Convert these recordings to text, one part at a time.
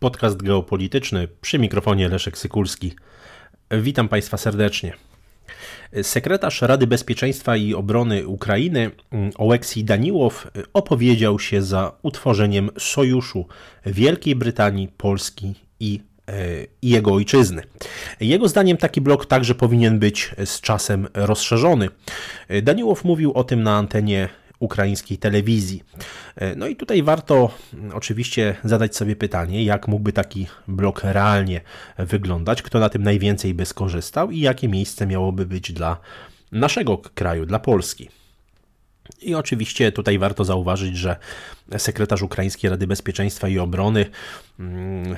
podcast geopolityczny przy mikrofonie Leszek Sykulski. Witam Państwa serdecznie. Sekretarz Rady Bezpieczeństwa i Obrony Ukrainy mm, Oleksij Daniłow opowiedział się za utworzeniem sojuszu Wielkiej Brytanii, Polski i e, i jego ojczyzny. Jego zdaniem taki blok także powinien być z czasem rozszerzony. Daniłow mówił o tym na antenie ukraińskiej telewizji. E, no i tutaj warto mm, oczywiście zadać sobie pytanie, jak mógłby taki blok realnie wyglądać, kto na tym najwięcej by skorzystał i jakie miejsce miałoby być dla naszego kraju, dla Polski. I oczywiście tutaj warto zauważyć, że sekretarz Ukraińskiej Rady Bezpieczeństwa i Obrony mm,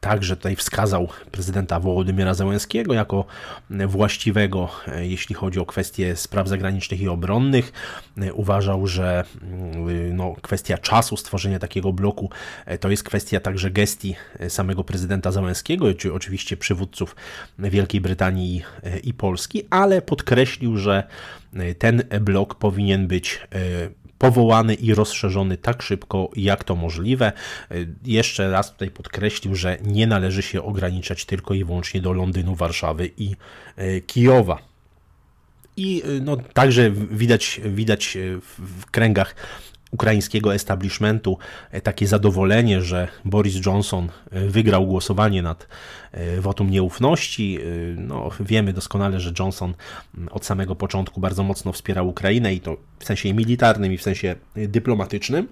także tutaj wskazał prezydenta Wołodymyra Zełenskiego jako właściwego, e, jeśli chodzi o kwestie spraw zagranicznych i obronnych. E, uważał, że mm, no, kwestia czasu stworzenia takiego bloku e, to jest kwestia także gestii samego prezydenta Zełenskiego, czy oczywiście przywódców Wielkiej Brytanii i Polski, ale podkreślił, że ten blok powinien być powołany i rozszerzony tak szybko, jak to możliwe. Y, jeszcze raz tutaj podkreślił, że nie należy się ograniczać tylko i wyłącznie do Londynu, Warszawy i y, Kijowa. I y, no, także widać, widać w kręgach ukraińskiego establishmentu e, takie zadowolenie, że Boris Johnson e, wygrał głosowanie nad e, wotum nieufności. No, wiemy doskonale, że Johnson od samego początku bardzo mocno wspierał Ukrainę i to w sensie militarnym i w sensie dyplomatycznym.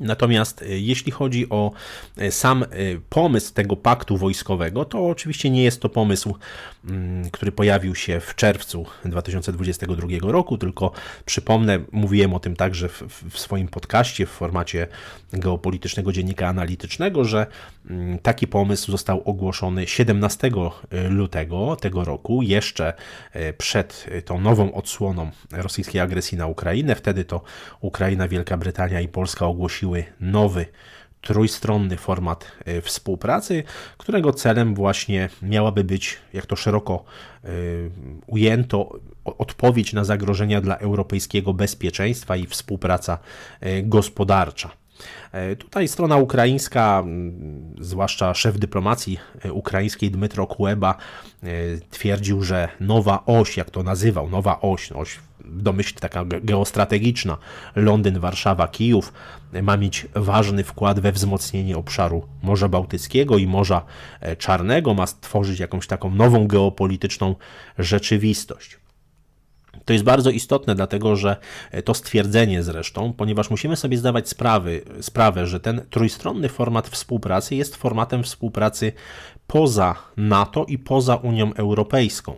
Natomiast e, jeśli chodzi o e, sam e, pomysł tego paktu wojskowego, to oczywiście nie jest to pomysł, mm, który pojawił się w czerwcu 2022 roku, tylko przypomnę, mówiłem o tym także w, w swoim podcaście w formacie geopolitycznego dziennika analitycznego, że mm, taki pomysł został ogłoszony 17 lutego tego roku, jeszcze przed tą nową odsłoną rosyjskiej agresji na Ukrainę. Wtedy to Ukraina, Wielka Brytania i Polska ogłosiły, nowy trójstronny format e, współpracy, którego celem właśnie miałaby być, jak to szeroko e, ujęto, odpowiedź na zagrożenia dla europejskiego bezpieczeństwa i współpraca e, gospodarcza. Tutaj strona ukraińska, zwłaszcza szef dyplomacji ukraińskiej Dmytro Kuleba twierdził, że nowa oś, jak to nazywał, nowa oś, oś domyśl taka geostrategiczna. Londyn, Warszawa, Kijów ma mieć ważny wkład we wzmocnienie obszaru Morza Bałtyckiego i Morza e, Czarnego, ma stworzyć jakąś taką nową geopolityczną rzeczywistość. To jest bardzo istotne, dlatego że e, to stwierdzenie zresztą, ponieważ musimy sobie zdawać sprawy, sprawę, że ten trójstronny format współpracy jest formatem współpracy poza NATO i poza Unią Europejską.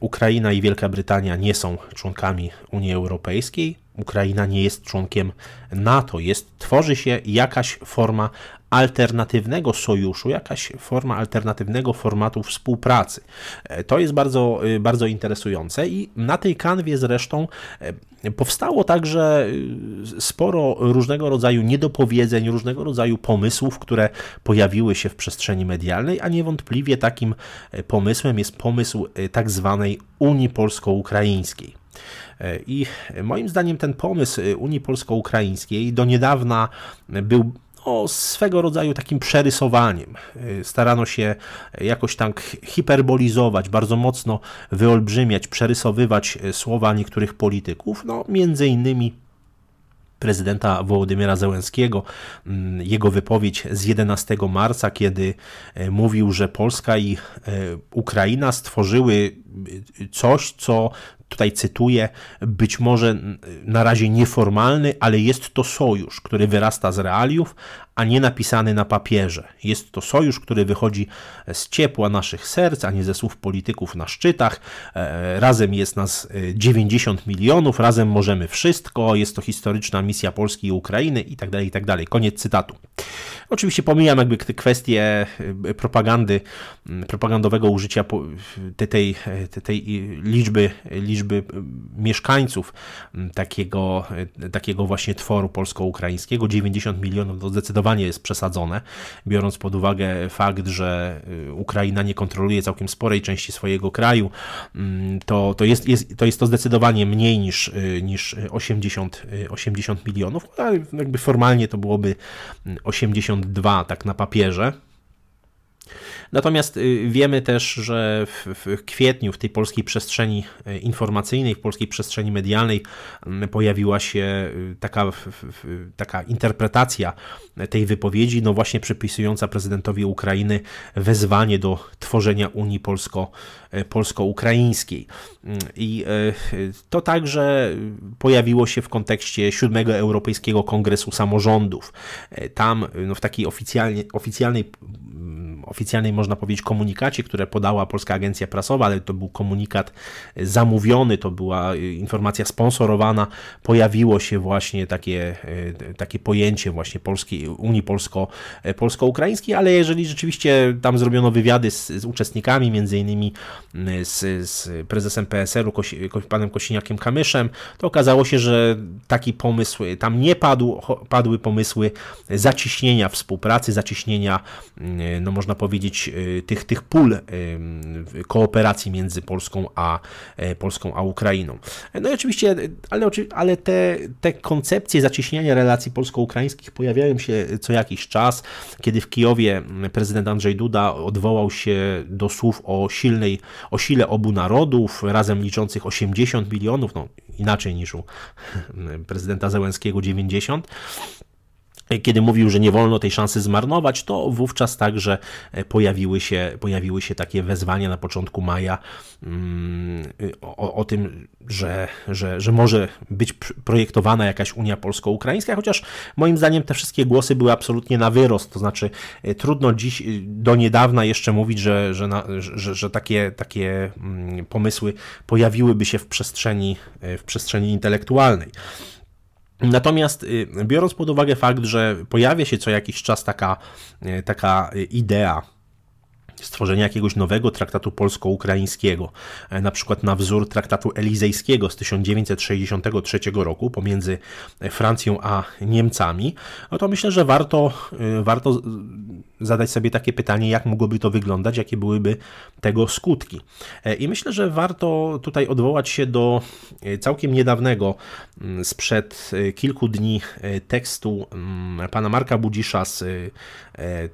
Ukraina i Wielka Brytania nie są członkami Unii Europejskiej, Ukraina nie jest członkiem NATO. Jest, tworzy się jakaś forma alternatywnego sojuszu, jakaś forma alternatywnego formatu współpracy. E, to jest bardzo, e, bardzo interesujące i na tej kanwie zresztą e, powstało także sporo różnego rodzaju niedopowiedzeń, różnego rodzaju pomysłów, które pojawiły się w przestrzeni medialnej, a niewątpliwie takim pomysłem jest pomysł tak zwanej Unii Polsko-Ukraińskiej. E, I moim zdaniem ten pomysł e, Unii Polsko-Ukraińskiej do niedawna był o swego rodzaju takim przerysowaniem. E, starano się jakoś tak hiperbolizować, bardzo mocno wyolbrzymiać, przerysowywać słowa niektórych polityków, no między innymi prezydenta Wołodymyra Zełenskiego, mm, jego wypowiedź z 11 marca, kiedy mówił, że Polska i Ukraina stworzyły coś, co tutaj cytuję, być może na razie nieformalny, ale jest to sojusz, który wyrasta z realiów, a nie napisany na papierze. Jest to sojusz, który wychodzi z ciepła naszych serc, a nie ze słów polityków na szczytach. E, razem jest nas 90 e, milionów, razem możemy wszystko, jest to historyczna misja Polski i Ukrainy itd., tak itd. Tak Koniec cytatu. Oczywiście pomijam jakby kwestię e, propagandy, propagandowego użycia tej, tej, tej liczby, liczby mieszkańców takiego, takiego właśnie tworu polsko-ukraińskiego. 90 milionów to zdecydowanie zdecydowanie jest przesadzone, biorąc pod uwagę fakt, że y, Ukraina nie kontroluje całkiem sporej części swojego kraju, mm, to, to, jest, jest, to, jest to zdecydowanie mniej niż, y, niż 80, 80 y, milionów, ale jakby formalnie to byłoby 82 mm, tak na papierze. Natomiast y, wiemy też, że w, w kwietniu w tej polskiej przestrzeni y, informacyjnej, w polskiej przestrzeni medialnej mm, pojawiła się y, taka, taka interpretacja tej wypowiedzi, no właśnie przypisująca prezydentowi Ukrainy wezwanie do tworzenia Unii Polsko, polsko-ukraińskiej. Mm, I to także pojawiło się w kontekście siódmego Europejskiego Kongresu Samorządów. Tam no, w takiej oficjalnie, oficjalnej, mm, oficjalnej można powiedzieć, komunikacie, które podała Polska Agencja Prasowa, ale to był komunikat zamówiony, to była y, informacja sponsorowana, pojawiło się właśnie takie, y, takie pojęcie właśnie Polski, Unii Polsko, y, Polsko-Ukraińskiej, ale jeżeli rzeczywiście tam zrobiono wywiady z, z uczestnikami, między innymi z, z prezesem psr u Kosi, panem Kosiniakiem Kamyszem, to okazało się, że taki pomysł tam nie padł, padły pomysły zaciśnienia współpracy, zaciśnienia, no można powiedzieć, Y, tych, tych pól y, kooperacji między Polską a, e, Polską a Ukrainą. E, no i oczywiście, ale, ale te, te koncepcje zacieśniania relacji polsko-ukraińskich pojawiają się co jakiś czas, kiedy w Kijowie prezydent Andrzej Duda odwołał się do słów o silnej, o sile obu narodów, razem liczących 80 milionów, no inaczej niż u prezydenta Zełenskiego 90 kiedy mówił, że nie wolno tej szansy zmarnować, to wówczas także e, pojawiły się, pojawiły się takie wezwania na początku maja mm, o, o tym, że, że, że może być projektowana jakaś Unia Polsko-Ukraińska, chociaż moim zdaniem te wszystkie głosy były absolutnie na wyrost, to znaczy e, trudno dziś, e, do niedawna jeszcze mówić, że, że, na, że, że takie, takie mm, pomysły pojawiłyby się w przestrzeni, w przestrzeni intelektualnej. Natomiast y, biorąc pod uwagę fakt, że pojawia się co jakiś czas taka, y, taka y, idea stworzenia jakiegoś nowego traktatu polsko-ukraińskiego, e, na przykład na wzór traktatu elizejskiego z 1963 roku pomiędzy e, Francją a Niemcami, no to myślę, że warto, warto zadać sobie takie pytanie, jak mogłoby to wyglądać, jakie byłyby tego skutki. E, I myślę, że warto tutaj odwołać się do e, całkiem niedawnego, mm, sprzed e, kilku dni, tekstu mm, pana Marka Budzisza z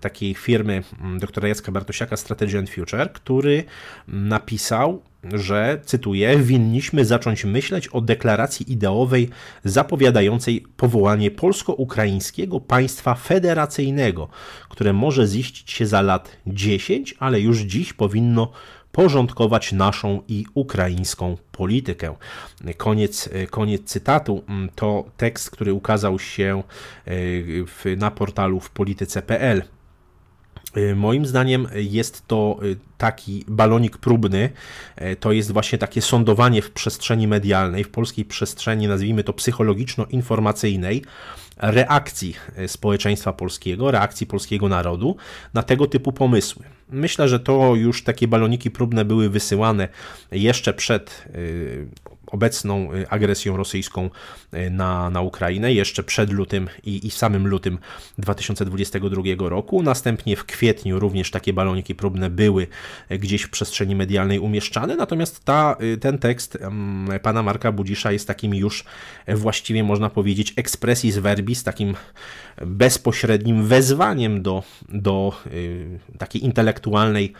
takiej firmy mm, doktora Jacka Bartosiaka Strategy and Future, który napisał że, cytuję, winniśmy zacząć myśleć o deklaracji ideowej zapowiadającej powołanie polsko-ukraińskiego państwa federacyjnego, które może ziścić się za lat 10, ale już dziś powinno porządkować naszą i ukraińską politykę. Koniec, koniec cytatu. To tekst, który ukazał się e, w, na portalu w polityce.pl. Y, moim zdaniem jest to y, taki balonik próbny, y, to jest właśnie takie sądowanie w przestrzeni medialnej, w polskiej przestrzeni, nazwijmy to psychologiczno-informacyjnej, reakcji społeczeństwa polskiego, reakcji polskiego narodu na tego typu pomysły. Myślę, że to już takie baloniki próbne były wysyłane jeszcze przed obecną y, agresją rosyjską y, na, na Ukrainę jeszcze przed lutym i, i samym lutym 2022 roku. Następnie w kwietniu również takie baloniki próbne były y, gdzieś w przestrzeni medialnej umieszczane, natomiast ta, ten tekst mm, pana Marka Budzisza jest takim już właściwie można powiedzieć ekspresji z verbis, takim bezpośrednim wezwaniem do, do takiej intelektualnej,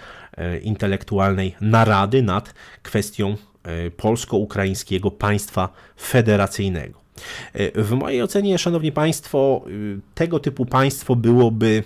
intelektualnej narady nad kwestią E, polsko-ukraińskiego państwa federacyjnego. E, w mojej ocenie, szanowni państwo, e, tego typu państwo byłoby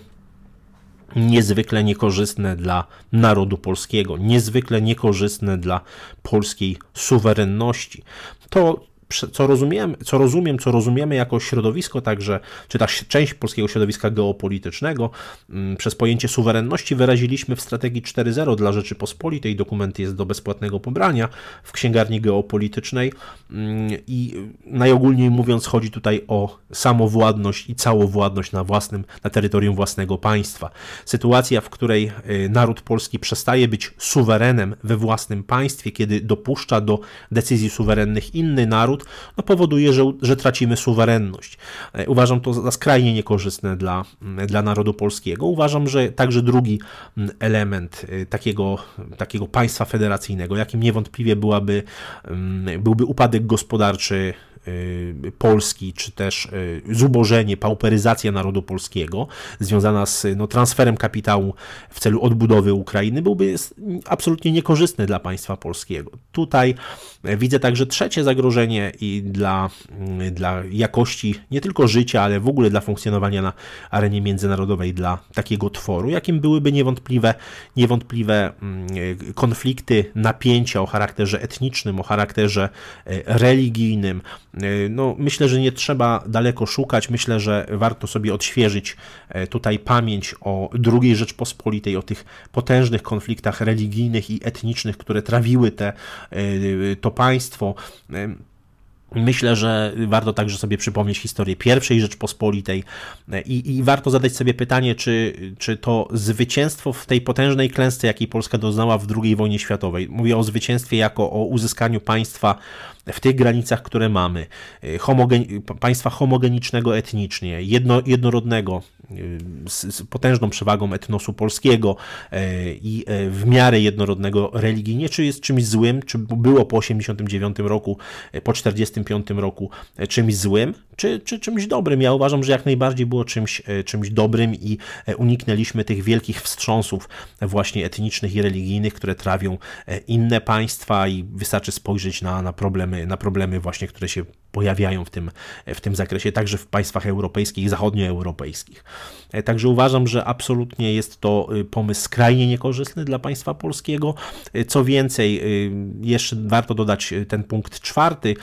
niezwykle niekorzystne dla narodu polskiego, niezwykle niekorzystne dla polskiej suwerenności. To co rozumiem, co rozumiem, co rozumiemy jako środowisko także, czy ta część polskiego środowiska geopolitycznego, mm, przez pojęcie suwerenności wyraziliśmy w strategii 4.0 dla Rzeczypospolitej, dokument jest do bezpłatnego pobrania w księgarni geopolitycznej mm, i najogólniej mówiąc chodzi tutaj o samowładność i całowładność na własnym, na terytorium własnego państwa. Sytuacja, w której y, naród polski przestaje być suwerenem we własnym państwie, kiedy dopuszcza do decyzji suwerennych inny naród, no powoduje, że, że tracimy suwerenność. E, uważam to za skrajnie niekorzystne dla, mm, dla narodu polskiego. Uważam, że także drugi mm, element y, takiego, takiego państwa federacyjnego, jakim niewątpliwie byłaby, mm, byłby upadek gospodarczy Y, Polski, czy też y, zubożenie, pauperyzacja narodu polskiego związana z no, transferem kapitału w celu odbudowy Ukrainy byłby absolutnie niekorzystny dla państwa polskiego. Tutaj e, widzę także trzecie zagrożenie i dla, mm, dla jakości nie tylko życia, ale w ogóle dla funkcjonowania na arenie międzynarodowej dla takiego tworu, jakim byłyby niewątpliwe, niewątpliwe mm, konflikty, napięcia o charakterze etnicznym, o charakterze e, religijnym, E, no, myślę, że nie trzeba daleko szukać. Myślę, że warto sobie odświeżyć e, tutaj pamięć o II Rzeczpospolitej, o tych potężnych konfliktach religijnych i etnicznych, które trawiły te, e, to państwo. Myślę, że warto także sobie przypomnieć historię I Rzeczpospolitej i, i warto zadać sobie pytanie, czy, czy to zwycięstwo w tej potężnej klęsce, jakiej Polska doznała w II wojnie światowej, mówię o zwycięstwie jako o uzyskaniu państwa w tych granicach, które mamy, y, homogen, państwa homogenicznego etnicznie, jedno, jednorodnego, y, z, z, potężną przewagą etnosu polskiego y, i w miarę jednorodnego religijnie, czy jest czymś złym, czy było po 89 roku, po 45 roku czymś złym? czy, czy czymś dobrym. Ja uważam, że jak najbardziej było czymś, e, czymś dobrym i e, uniknęliśmy tych wielkich wstrząsów właśnie etnicznych i religijnych, które trawią e, inne państwa i wystarczy spojrzeć na, na, problemy, na problemy właśnie, które się pojawiają w tym, w tym zakresie, także w państwach europejskich zachodnioeuropejskich. Także uważam, że absolutnie jest to y, pomysł skrajnie niekorzystny dla państwa polskiego. Co więcej, y, jeszcze warto dodać y, ten punkt czwarty,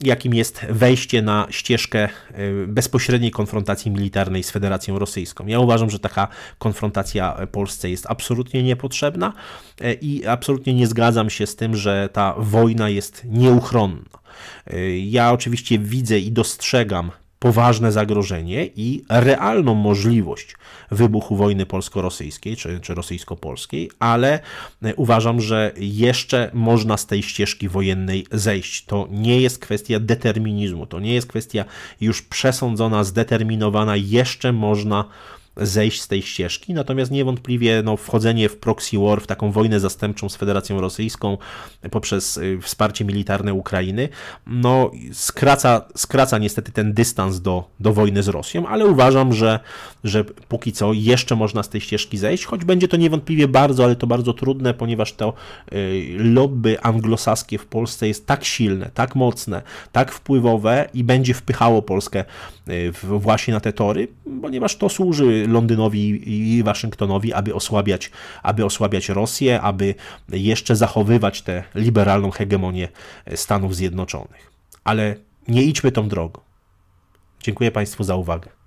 jakim jest wejście na ścieżkę y, bezpośredniej konfrontacji militarnej z Federacją Rosyjską. Ja uważam, że taka konfrontacja Polsce jest absolutnie niepotrzebna y, i absolutnie nie zgadzam się z tym, że ta wojna jest nieuchronna. Y, ja oczywiście widzę i dostrzegam poważne zagrożenie i realną możliwość wybuchu wojny polsko-rosyjskiej czy, czy rosyjsko-polskiej, ale e, uważam, że jeszcze można z tej ścieżki wojennej zejść. To nie jest kwestia determinizmu, to nie jest kwestia już przesądzona, zdeterminowana, jeszcze można zejść z tej ścieżki, natomiast niewątpliwie no, wchodzenie w proxy war, w taką wojnę zastępczą z Federacją Rosyjską poprzez y, wsparcie militarne Ukrainy, no, skraca, skraca niestety ten dystans do, do wojny z Rosją, ale uważam, że, że póki co jeszcze można z tej ścieżki zejść, choć będzie to niewątpliwie bardzo, ale to bardzo trudne, ponieważ to y, lobby anglosaskie w Polsce jest tak silne, tak mocne, tak wpływowe i będzie wpychało Polskę y, właśnie na te tory, ponieważ to służy Londynowi i Waszyngtonowi, aby osłabiać, aby osłabiać Rosję, aby jeszcze zachowywać tę liberalną hegemonię e, Stanów Zjednoczonych. Ale nie idźmy tą drogą. Dziękuję Państwu za uwagę.